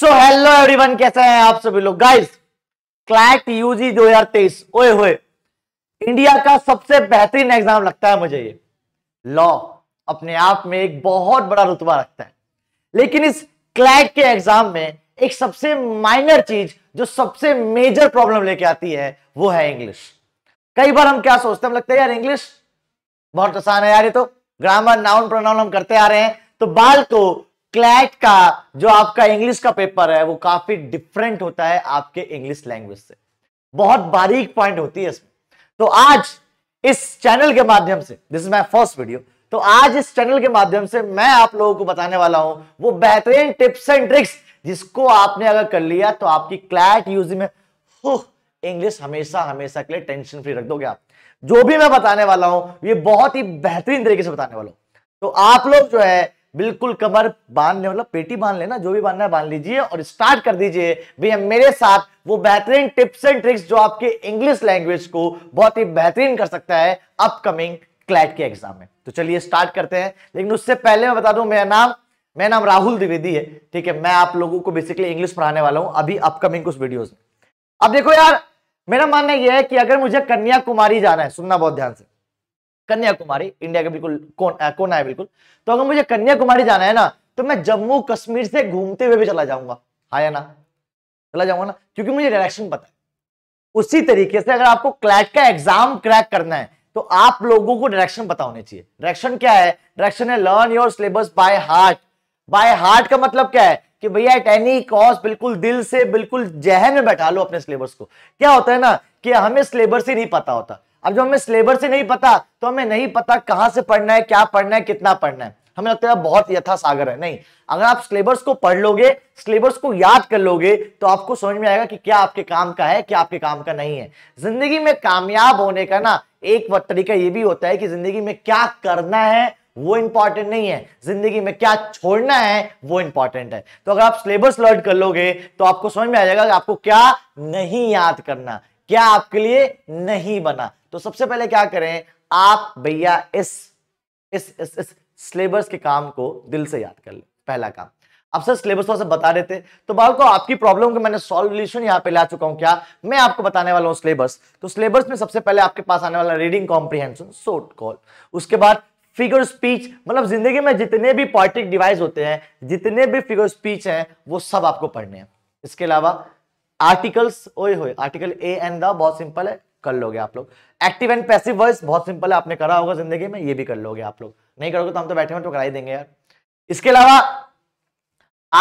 so hello everyone कैसे हैं आप सभी लोग गाइस क्लैट यूजी 2023 ओए होए इंडिया का सबसे बेहतरीन एग्जाम लगता है मुझे ये लॉ अपने आप में एक बहुत बड़ा रुतबा रखता है लेकिन इस क्लैट के एग्जाम में एक सबसे माइनर चीज जो सबसे मेजर प्रॉब्लम लेके आती है वो है इंग्लिश कई बार हम क्या सोचते हैं हम लगते हैं यार इंग्लिश बहुत आसान है यार ये तो ग्रामर नाउन प्रोनाउन हम करते आ रहे हैं तो बाल को क्लैट का जो आपका इंग्लिश का पेपर है वो काफी डिफरेंट होता है आपके इंग्लिश लैंग्वेज से बहुत बारीक पॉइंट होती है इसमें तो आज इस चैनल के माध्यम से this is my first video तो आज इस चैनल के माध्यम से मैं आप लोगों को बताने वाला हूं वो बेहतरीन टिप्स एंड ट्रिक्स जिसको आपने अगर कर लिया तो आपकी क्लैट यूज में इंग्लिश हमेशा हमेशा के लिए टेंशन फ्री रख दोगे आप जो भी मैं बताने वाला हूं ये बहुत ही बेहतरीन तरीके से बताने वाला हूं तो आप लोग जो है बिल्कुल कमर बांधने मतलब पेटी बांध लेना जो भी बांधना है बांध लीजिए और स्टार्ट कर दीजिए भैया मेरे साथ वो बेहतरीन टिप्स एंड ट्रिक्स जो आपके इंग्लिश लैंग्वेज को बहुत ही बेहतरीन कर सकता है अपकमिंग क्लैट के एग्जाम में तो चलिए स्टार्ट करते हैं लेकिन उससे पहले मैं बता दूं मेरा नाम मेरा नाम राहुल द्विवेदी है ठीक है मैं आप लोगों को बेसिकली इंग्लिश पढ़ाने वाला हूं अभी अपकमिंग कुछ वीडियोस में अब देखो यार मेरा मानना यह है कि अगर मुझे कन्याकुमारी जाना है सुनना बहुत ध्यान से कन्याकुमारी इंडिया के बिल्कुल कोना है बिल्कुल तो अगर मुझे कन्याकुमारी जाना है ना तो मैं जम्मू कश्मीर से घूमते हुए भी चला जाऊंगा हाँ या ना चला जाऊंगा ना क्योंकि मुझे डायरेक्शन पता है उसी तरीके से अगर आपको क्लैट का एग्जाम क्रैक करना है तो आप लोगों को डायरेक्शन पता होने चाहिए डायरेक्शन क्या है डायरेक्शन है learn your syllabus by heart by heart का मतलब क्या है कि भैया एट एनी कॉस्ट बिल्कुल दिल से बिल्कुल जहन में बैठा लो अपने सिलेबस को क्या होता है ना कि हमें सिलेबस ही नहीं पता होता अब जब हमें सिलेबस से नहीं पता तो हमें नहीं पता कहां से पढ़ना है क्या पढ़ना है कितना पढ़ना है हमें लगता है बहुत यथा सागर है नहीं अगर आप सिलेबस को पढ़ लोगे सिलेबस को याद कर लोगे तो आपको समझ में आएगा कि क्या आपके काम का है क्या आपके काम का नहीं है जिंदगी में कामयाब होने का ना एक तरीका यह भी होता है कि जिंदगी में क्या करना है वो इंपॉर्टेंट नहीं है जिंदगी में क्या छोड़ना है वो इंपॉर्टेंट है तो अगर आप सिलेबस लर्न कर लोगे तो आपको समझ में आ जाएगा कि आपको क्या नहीं याद करना क्या आपके लिए नहीं बना तो सबसे पहले क्या करें आप भैया इस इस इस, इस सिलेबस के काम को दिल से याद कर ले पहला काम अब सर सिलेबस तो बता देते तो बाल को आपकी प्रॉब्लम को मैंने सॉल्यूशन यहाँ पे ला चुका हूं क्या मैं आपको बताने वाला हूँ सिलेबस तो सिलेबस में सबसे पहले आपके पास आने वाला रीडिंग कॉम्प्रीहेंशन शोर्ट कॉल उसके बाद फिगर स्पीच मतलब जिंदगी में जितने भी पॉइटिक डिवाइस होते हैं जितने भी फिगर स्पीच हैं वो सब आपको पढ़ने हैं इसके अलावा आर्टिकल्स ओए होए आर्टिकल ए एंड द बहुत सिंपल है कर लोगे आप लोग एक्टिव एंड पैसिव वॉइस बहुत सिंपल है आपने करा होगा जिंदगी में ये भी कर लोगे आप लोग नहीं करोगे तो हम तो बैठे हुए तो करा ही देंगे यार इसके अलावा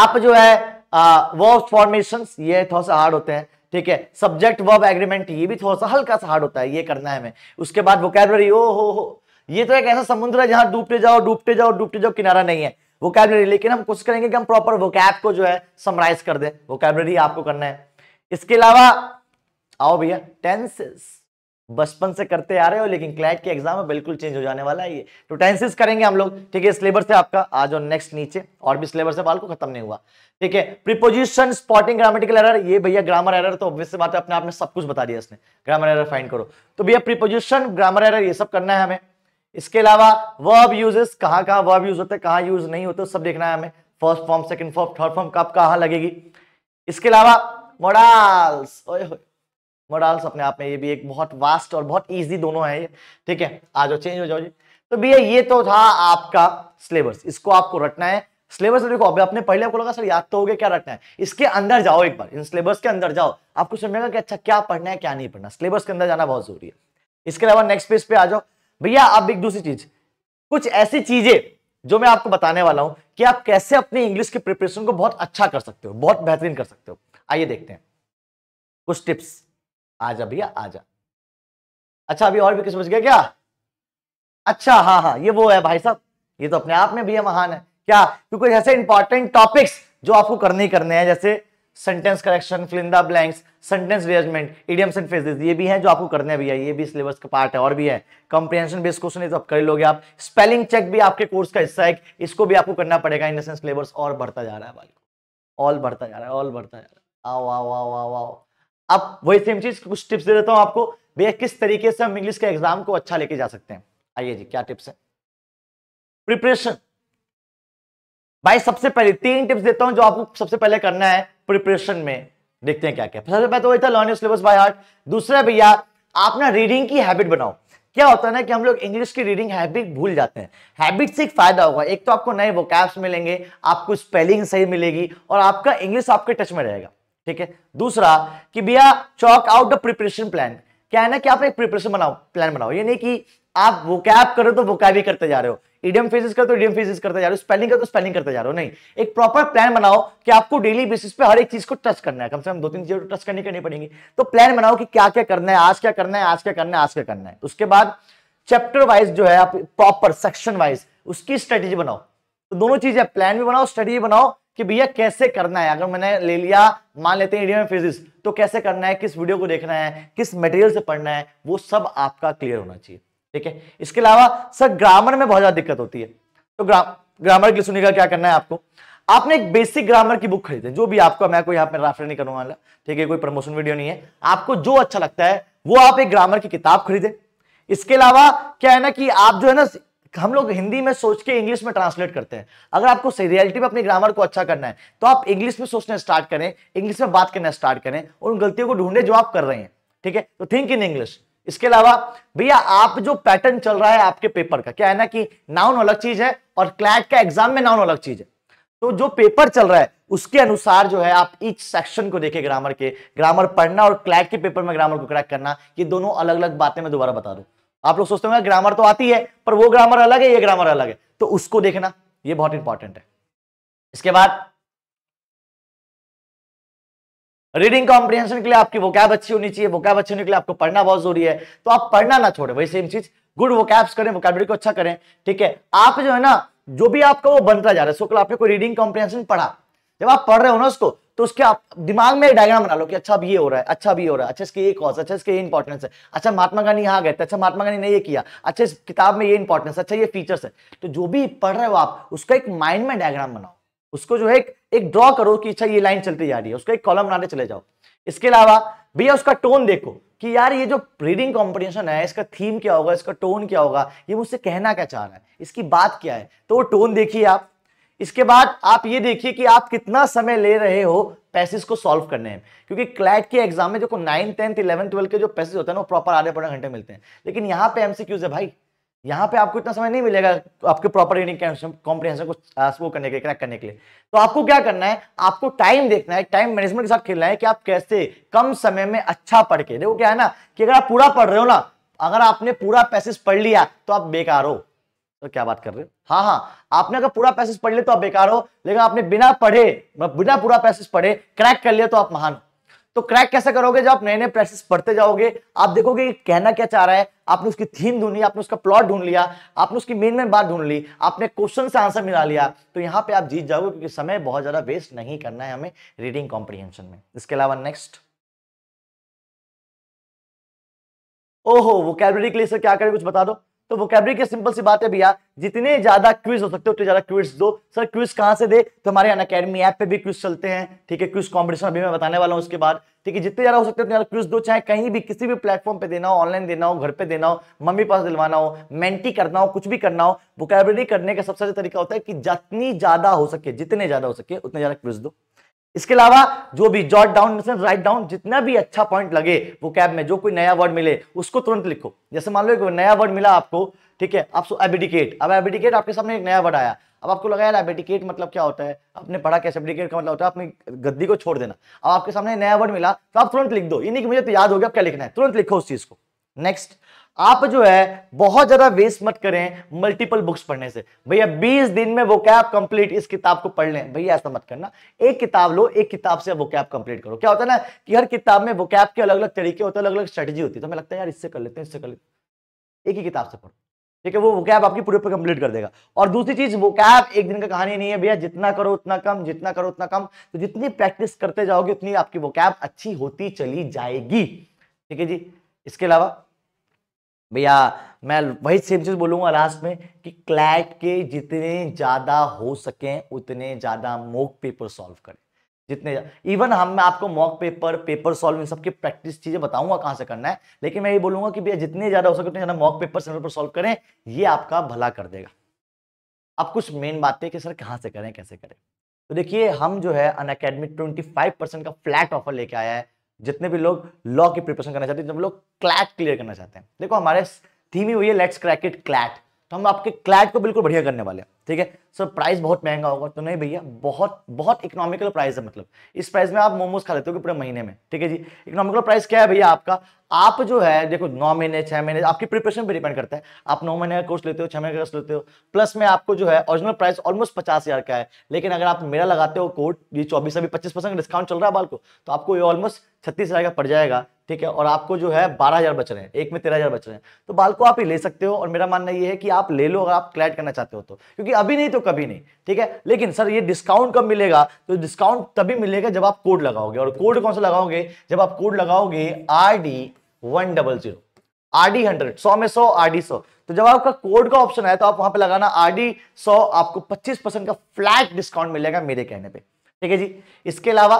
आप जो है वर्ब फॉर्मेशन ये थोड़ा सा हार्ड होते हैं ठीक है सब्जेक्ट वर्ब एग्रीमेंट ये भी थोड़ा सा हल्का सा हार्ड होता है ये करना है हमें उसके बाद वोकेबलरी ओ हो हो ये तो एक ऐसा समुद्र है जहां डूबते जाओ डूबते जाओ डूबते जाओ किनारा नहीं है वोकेबलरी लेकिन हम कोशिश करेंगे कि हम प्रॉपर वोकैब को जो है समराइज कर दें वोकेबलरी आपको करना है इसके अलावा आओ भैया टेंसेस बचपन से करते आ रहे हो लेकिन क्लैट के एग्जाम में बिल्कुल चेंज हो जाने वाला है ये तो टेंसेस करेंगे हम लोग ठीक है सिलेबस से आपका आज और नेक्स्ट नीचे और भी सिलेबस से बाल को खत्म नहीं हुआ ठीक है प्रीपोजिशन स्पॉटिंग ग्रामेटिकल एरर ये भैया ग्रामर एरर तो ऑब्वियस बात है अपने आपने सब कुछ बता दिया इसने ग्रामर एरर फाइन करो तो भैया प्रीपोजिशन ग्रामर एरर ये सब करना है हमें इसके अलावा वर्ब यूजेस कहाँ कहाँ वर्ब यूज होते हैं कहाँ यूज नहीं होते सब देखना है हमें first form second form third form कब कहाँ लगेगी इसके अलावा मोडाल्स मोडाल्स अपने आप में ये भी एक बहुत वास्ट और बहुत इजी दोनों है ये ठीक है आ जाओ चेंज हो जाओ जी तो भैया ये तो था आपका सिलेबस इसको आपको रटना है सिलेबस देखो अभी आपने पहले आपको लगा सर याद तो हो गया क्या रटना है इसके अंदर जाओ एक बार इन सिलेबस के अंदर जाओ आपको समझेगा कि अच्छा क्या पढ़ना है क्या नहीं पढ़ना सिलेबस के अंदर जाना बहुत जरूरी है इसके अलावा नेक्स्ट पेज पे आ जाओ भैया अब एक दूसरी चीज कुछ ऐसी चीजें जो मैं आपको बताने वाला हूं कि आप कैसे अपनी इंग्लिश के प्रिपरेशन को बहुत अच्छा कर सकते हो बहुत बेहतरीन कर सकते हो आइए देखते हैं कुछ टिप्स आजा भैया आजा अच्छा अभी और भी कुछ बच गया क्या अच्छा हाँ हाँ ये वो है भाई साहब ये तो अपने आप में भी है महान है क्या क्योंकि जैसे इंपॉर्टेंट टॉपिक्स जो आपको करने ही करने हैं जैसे sentence correction fill in the blanks sentence rearrangement idioms and phrases ये भी हैं जो आपको करने हैं भैया ये भी सिलेबस का पार्ट है और भी है कंप्रिहेंशन बेस्ड क्वेश्चन तो आप कर लोगे आप स्पेलिंग चेक भी आपके कोर्स का हिस्सा है इसको भी आपको करना पड़ेगा इन द सेंस सिलेबस और बढ़ता जा रहा है भाई ऑल बढ़ता जा रहा है ऑल बढ़ता जा रहा है आओ आओ आओ आओ आओ अब वही सेम चीज कुछ टिप्स दे देता हूँ आपको भैया किस तरीके से हम इंग्लिश के एग्जाम को अच्छा लेके जा सकते हैं आइए जी क्या टिप्स है प्रिपरेशन भाई सबसे पहले तीन टिप्स देता हूँ जो आपको सबसे पहले करना है प्रिपरेशन में देखते हैं क्या क्या सबसे पहले तो वही था लर्न सिलेबस बाय हार्ट दूसरा भैया आप ना रीडिंग की हैबिट बनाओ क्या होता है ना कि हम लोग इंग्लिश की रीडिंग हैबिट भूल जाते हैं हैबिट से एक फायदा होगा एक तो आपको नए वोकैब्स मिलेंगे आपको स्पेलिंग सही मिलेगी और आपका इंग्लिश आपके टच में रहेगा ठीक है दूसरा कि भैया chalk out the preparation plan क्या है ना कि आप एक प्रिपरेशन बनाओ प्लान बनाओ ये नहीं कि आप वो कैब करो तो वो कैब ही करते जा रहे हो इडियम फेजेस करो तो इडियम फेजेस करते जा रहे हो स्पेलिंग करो तो स्पेलिंग करते जा रहे हो नहीं एक प्रॉपर प्लान बनाओ कि आपको डेली बेसिस पे हर एक चीज को टच करना है कम से कम दो तीन चीजें टच करनी करनी पड़ेंगी तो प्लान बनाओ कि क्या क्या करना है आज क्या करना है आज क्या करना है आज क्या करना है उसके बाद चैप्टर वाइज जो है आप प्रॉपर सेक्शन वाइज उसकी स्ट्रेटेजी बनाओ तो दोनों चीजें प्लान भी बनाओ स्ट्रेटेजी बनाओ कि भैया कैसे करना है अगर मैंने ले लिया मान लेते हैं इंडिया में फिजिक्स तो कैसे करना है किस वीडियो को देखना है किस मटेरियल से पढ़ना है वो सब आपका क्लियर होना चाहिए ठीक है इसके अलावा सर ग्रामर में बहुत ज्यादा दिक्कत होती है तो ग्रा, ग्रामर के सुनिएगा क्या करना है आपको आपने एक बेसिक ग्रामर की बुक खरीदे जो भी आपको मैं कोई यहाँ पे राफर नहीं करूंगा ठीक है कोई प्रमोशन वीडियो नहीं है आपको जो अच्छा लगता है वो आप एक ग्रामर की किताब खरीदे इसके अलावा क्या है ना कि आप जो है ना हम लोग हिंदी में सोच के इंग्लिश में ट्रांसलेट करते हैं अगर आपको रियलिटी में अपने ग्रामर को अच्छा करना है तो आप इंग्लिश में सोचना स्टार्ट करें इंग्लिश में बात करना स्टार्ट करें उन गलतियों को ढूंढे जो आप कर रहे हैं ठीक है तो थिंक इन इंग्लिश इसके अलावा भैया आप जो पैटर्न चल रहा है आपके पेपर का क्या है ना कि नाउन अलग चीज है और क्लैट का एग्जाम में नाउन अलग चीज है तो जो पेपर चल रहा है उसके अनुसार जो है आप इच सेक्शन को देखें ग्रामर के ग्रामर पढ़ना और क्लैट के पेपर में ग्रामर को क्रैक करना ये दोनों अलग अलग बातें मैं दोबारा बता दूं आप लोग सोचते होंगे ग्रामर तो आती है पर वो ग्रामर अलग है ये ग्रामर अलग है तो उसको देखना ये बहुत इंपॉर्टेंट है इसके बाद रीडिंग कॉम्प्रिहेंशन के लिए आपकी वोकैब अच्छी होनी चाहिए वोकैब अच्छी होने के लिए आपको पढ़ना बहुत जरूरी है तो आप पढ़ना ना छोड़े वही सेम चीज गुड कैब्स करें वोकैबरी को अच्छा करें ठीक है आप जो है ना जो भी आपका वो बनता जा रहा है सो कल आपने कोई रीडिंग कॉम्प्रिहेंशन पढ़ा जब आप पढ़ रहे हो ना उसको तो उसके आप दिमाग में डायग्राम बना लो कि अच्छा अब ये हो रहा है अच्छा भी हो रहा है अच्छा इसके ये कॉज अच्छा इसके ये इंपॉर्टेंस है अच्छा महात्मा गांधी यहाँ गए थे अच्छा महात्मा गांधी ने ये किया अच्छा इस किताब में ये इंपॉर्टेंस अच्छा ये फीचर्स है तो जो भी पढ़ रहे हो आप उसका एक माइंड में डायग्राम बनाओ उसको जो है एक ड्रॉ करो कि अच्छा ये लाइन चलती जा रही है उसका एक कॉलम बनाने चले जाओ इसके अलावा भैया उसका टोन देखो कि यार ये जो रीडिंग कॉम्पिटिशन है इसका थीम क्या होगा इसका टोन क्या होगा ये मुझसे कहना क्या चाह रहा है इसकी बात क्या है तो वो टोन देखिए आप इसके बाद आप ये देखिए कि आप कितना समय ले रहे हो पैसेज को सॉल्व करने में क्योंकि क्लैट के एग्जाम में देखो नाइन टेंथ इलेवन ट्वेल्थ के जो पैसेज होते हैं ना प्रॉपर आधे पौने घंटे मिलते हैं लेकिन यहाँ पे एमसीक्यूज है भाई यहाँ पे आपको इतना समय नहीं मिलेगा आपके प्रॉपर रीडिंग कॉम्प्रिहेंशन को वो करने के लिए क्रैक करने के लिए तो आपको क्या करना है आपको टाइम देखना है टाइम मैनेजमेंट के साथ खेलना है कि आप कैसे कम समय में अच्छा पढ़ के देखो क्या है ना कि अगर आप पूरा पढ़ रहे हो ना अगर आपने पूरा पैसेज पढ़ लिया तो आप बेकार हो तो क्या बात कर रहे हो हाँ हाँ आपने अगर पूरा पैसेज पढ़ लिया तो आप बेकार हो लेकिन आपने बिना पढ़े मतलब बिना पूरा पैसेज पढ़े क्रैक कर लिया तो आप महान तो क्रैक कैसे करोगे जब आप नए नए प्रेसेस पढ़ते जाओगे आप देखोगे कहना क्या चाह रहा है आपने उसकी थीम ली आपने उसका प्लॉट ढूंढ लिया आपने उसकी मेन मेन बात ढूंढ ली आपने क्वेश्चन से आंसर मिला लिया तो यहाँ पे आप जीत जाओगे क्योंकि समय बहुत ज्यादा वेस्ट नहीं करना है हमें रीडिंग कॉम्प्रीहेंशन में इसके अलावा नेक्स्ट ओहो वो कैलरी के लिए सर क्या करें कुछ बता दो तो वोकैबरी के सिंपल सी बात है भैया जितने ज्यादा क्विज हो सकते हो उतने ज्यादा क्विज दो सर क्विज कहाँ से दे तो हमारे अन अकेडमी ऐप पे भी क्विज चलते हैं ठीक है क्विज कॉम्पिटिशन अभी मैं बताने वाला हूँ उसके बाद ठीक है जितने ज्यादा हो सकते हो ज्यादा क्विज दो चाहे कहीं भी किसी भी प्लेटफॉर्म पे देना हो ऑनलाइन देना हो घर पे देना हो मम्मी पास दिलवाना हो मेंटी करना हो कुछ भी करना हो वोकेबरी करने का सबसे अच्छा तरीका होता है कि जितनी ज्यादा हो सके जितने ज्यादा हो सके उतने ज्यादा क्विज दो इसके अलावा जो भी जॉट डाउन राइट डाउन जितना भी अच्छा पॉइंट लगे वो कैब में जो कोई नया वर्ड मिले उसको तुरंत लिखो जैसे मान लो एक नया वर्ड मिला आपको ठीक है आप सो एबिडिकेट अब एबिडिकेट आपके सामने एक नया वर्ड आया अब आपको लगा यार एबिडिकेट मतलब क्या होता है आपने पढ़ा कैसे एबिडिकेट का मतलब होता है अपनी गद्दी को छोड़ देना अब आपके सामने नया वर्ड मिला तो आप तुरंत लिख दो ये नहीं कि मुझे तो याद हो गया आप क्या लिखना है तुरंत लिखो उस चीज को नेक्स्ट आप जो है बहुत ज्यादा वेस्ट मत करें मल्टीपल बुक्स पढ़ने से भैया 20 दिन में वो कैब कंप्लीट इस किताब को पढ़ लें भैया ऐसा मत करना एक किताब लो एक किताब से वो कैब कंप्लीट करो क्या होता है ना कि हर किताब में वो कैब के अलग अलग तरीके होते हैं अलग अलग स्ट्रेटेजी होती है तो हमें लगता है यार इससे कर लेते हैं इससे कर लेते एक ही किताब से पढ़ो ठीक है वो वो कैब आपकी पूरे पर कंप्लीट कर देगा और दूसरी चीज वो कैब एक दिन का कहानी नहीं है भैया जितना करो उतना कम जितना करो उतना कम तो जितनी प्रैक्टिस करते जाओगे उतनी आपकी वो अच्छी होती चली जाएगी ठीक है जी इसके अलावा भैया मैं वही सेम चीज़ बोलूंगा लास्ट में कि क्लैट के जितने ज़्यादा हो सकें उतने ज़्यादा मॉक पेपर सॉल्व करें जितने इवन हम मैं आपको मॉक पेपर पेपर सॉल्व इन सबकी प्रैक्टिस चीज़ें बताऊंगा कहाँ से करना है लेकिन मैं ये बोलूंगा कि भैया जितने ज़्यादा हो सके उतने ज़्यादा मॉक पेपर सेंटर पर सॉल्व करें ये आपका भला कर देगा अब कुछ मेन बातें कि सर कहाँ से करें कैसे करें तो देखिए हम जो है Unacademy twenty five percent का फ्लैट ऑफर लेके आया है जितने भी लोग लॉ की प्रिपरेशन करना चाहते हैं जब लोग क्लैट क्लियर करना चाहते हैं देखो हमारे थीम ही हुई है लेट्स क्रैक इट क्लैट तो हम आपके क्लैट को बिल्कुल बढ़िया करने वाले हैं ठीक है सर प्राइस बहुत महंगा होगा तो नहीं भैया बहुत बहुत इकोनॉमिकल प्राइस है मतलब इस प्राइस में आप मोमोज खा लेते हो पूरे महीने में ठीक है जी इकोनॉमिकल प्राइस क्या है भैया आपका आप जो है देखो नौ महीने छह महीने आपकी प्रिपरेशन पर डिपेंड करता है आप नौ महीने का कोर्स लेते हो छह महीने का कोर्स लेते हो प्लस में आपको जो है ओरिजिनल प्राइस ऑलमोस्ट पचास हजार का है लेकिन अगर आप मेरा लगाते हो कोर्ट ये चौबीस अभी पच्चीस परसेंट डिस्काउंट चल रहा है बाल को तो आपको ये ऑलमोस्ट छत्तीस हजार का पड़ जाएगा ठीक है और आपको जो है बारह हजार बच रहे हैं एक में तेरह हजार बच रहे हैं तो बाल को आप ही ले सकते हो और मेरा मानना ये है कि आप ले लो अगर आप क्लैट करना चाहते हो तो क्योंकि अभी नहीं तो कभी नहीं ठीक है लेकिन सर ये डिस्काउंट कब मिलेगा तो डिस्काउंट तभी मिलेगा जब आप कोड लगाओगे और कोड कौन सा लगाओगे जब आप कोड लगाओगे R D one double zero R D hundred सौ में सौ आर डी सौ तो जब आपका कोड का ऑप्शन आया तो आप वहां पे लगाना आर डी सौ आपको पच्चीस परसेंट का फ्लैट डिस्काउंट मिलेगा मेरे कहने पर ठीक है जी इसके अलावा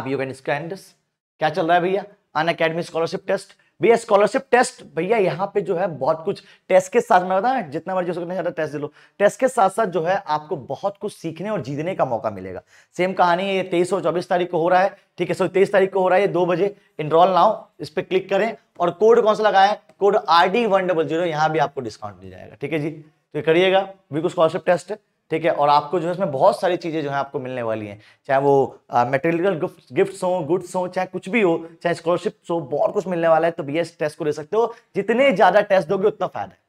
आप यू कैन स्कैंड क्या चल रहा है भैया अन अकेडमी स्कॉलरशिप टेस्ट भैया स्कॉलरशिप टेस्ट भैया यहाँ पे जो है बहुत कुछ टेस्ट के साथ मैं बताया जितना मर्जी उसको नहीं ज्यादा टेस्ट दे लो टेस्ट के साथ साथ जो है आपको बहुत कुछ सीखने और जीतने का मौका मिलेगा सेम कहानी ये तेईस और चौबीस तारीख को हो रहा है ठीक है सो तेईस तारीख को हो रहा है ये दो बजे इनरोल नाउ इस पर क्लिक करें और कोड कौन सा लगाए code R D one double zero यहाँ भी आपको डिस्काउंट मिल जाएगा ठीक है जी तो करिएगा बिल्कुल स्कॉलरशिप टेस्ट है ठीक है और आपको जो है इसमें बहुत सारी चीज़ें जो है आपको मिलने वाली हैं चाहे वो मटेरियल गिफ्ट्स हों गुड्स हों चाहे कुछ भी हो चाहे स्कॉलरशिप्स हो बहुत कुछ मिलने वाला है तो बी टेस्ट को ले सकते हो जितने ज़्यादा टेस्ट दोगे उतना फायदा है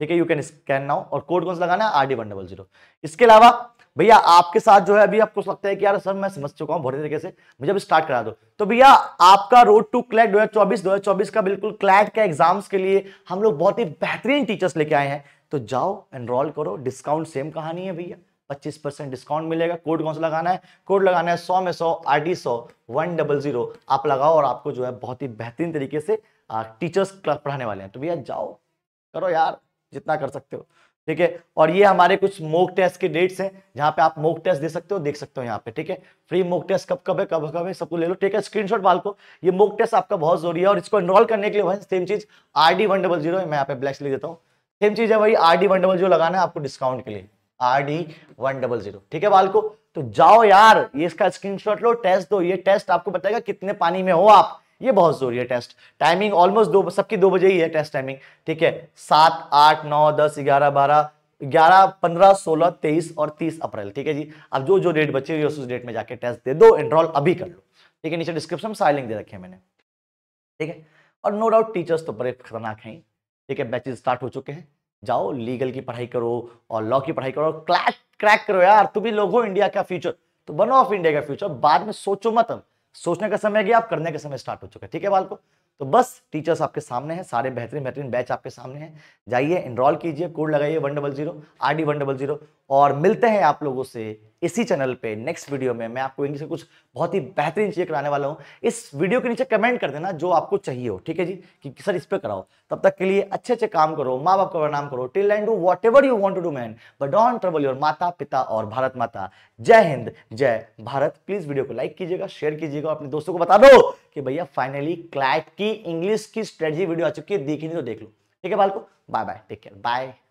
ठीक है यू कैन स्कैन नाउ और कोड कौन सा लगाना है R D one double zero इसके अलावा भैया आपके साथ जो है अभी आपको लगता है कि यार सर मैं समझ चुका हूँ बहुत तरीके से मुझे अभी स्टार्ट करा दो तो भैया आपका रोड टू क्लैट 2024 2024 का बिल्कुल क्लैट के एग्जाम्स के लिए हम लोग बहुत ही बेहतरीन टीचर्स लेके आए हैं तो जाओ एनरोल करो डिस्काउंट सेम कहानी है भैया पच्चीस परसेंट डिस्काउंट मिलेगा कोड कौन सा लगाना है कोड लगाना है सौ में सौ आर डी सौ वन डबल जीरो आप लगाओ और आपको जो है बहुत ही बेहतरीन तरीके से आ, टीचर्स पढ़ाने वाले हैं तो भैया जाओ करो यार जितना कर सकते हो ठीक है और ये हमारे कुछ मोक टेस्ट के डेट्स हैं जहाँ पे आप मोक टेस्ट दे सकते हो देख सकते हो यहाँ पे ठीक है फ्री मोक टेस्ट कब कब है कब कब है सबको ले लो ठीक है स्क्रीनशॉट बाल को ये मोक टेस्ट आपका बहुत जरूरी है और इसको एनरोल करने के लिए सेम चीज R D one double zero मैं यहाँ पे ब्लैक्स ले देता हूँ सेम चीज है भाई R D one double zero लगाना है आपको डिस्काउंट के लिए R D one double zero ठीक है बाल को तो जाओ यार ये इसका स्क्रीनशॉट लो टेस्ट दो ये टेस्ट आपको बताएगा कितने पानी में हो आप ये बहुत जरूरी है टेस्ट टाइमिंग ऑलमोस्ट दो सबकी दो बजे ही है टेस्ट टाइमिंग ठीक है सात आठ नौ दस ग्यारह बारह ग्यारह पंद्रह सोलह तेईस और तीस अप्रैल ठीक है जी अब जो जो डेट बचे हुई है उस डेट में जाके टेस्ट दे दो एनरोल अभी कर लो ठीक है नीचे डिस्क्रिप्शन में सारे लिंक दे रखे हैं मैंने ठीक है और नो डाउट टीचर्स तो बड़े खतरनाक हैं ठीक है बैचेज स्टार्ट हो चुके हैं जाओ लीगल की पढ़ाई करो और लॉ की पढ़ाई करो क्लैक क्रैक करो यार तुम भी लोग हो इंडिया का फ्यूचर तो बनो ऑफ इंडिया का फ्यूचर बाद में सोचो मत सोचने का समय गया आप करने का समय स्टार्ट हो चुका है ठीक है बाल को तो बस टीचर्स आपके सामने हैं सारे बेहतरीन बेहतरीन बैच आपके सामने हैं जाइए इनरोल कीजिए कोड लगाइए one double zero R D one double zero और मिलते हैं आप लोगों से इसी चैनल पे नेक्स्ट वीडियो में मैं आपको इंग्लिश से कुछ बहुत ही बेहतरीन चीज़ें कराने वाला हूँ इस वीडियो के नीचे कमेंट कर देना जो आपको चाहिए हो ठीक है जी कि सर इस पर कराओ तब तक के लिए अच्छे अच्छे काम करो माँ बाप का प्रणाम करो till end do whatever you want to do man but don't trouble your माता पिता और भारत माता जय हिंद जय भारत प्लीज़ वीडियो को लाइक कीजिएगा शेयर कीजिएगा अपने दोस्तों को बता दो कि भैया फाइनली क्लैट की इंग्लिश की स्ट्रेटी वीडियो आ चुकी है देखी नहीं तो देख लो ठीक है बाल को bye bye take care bye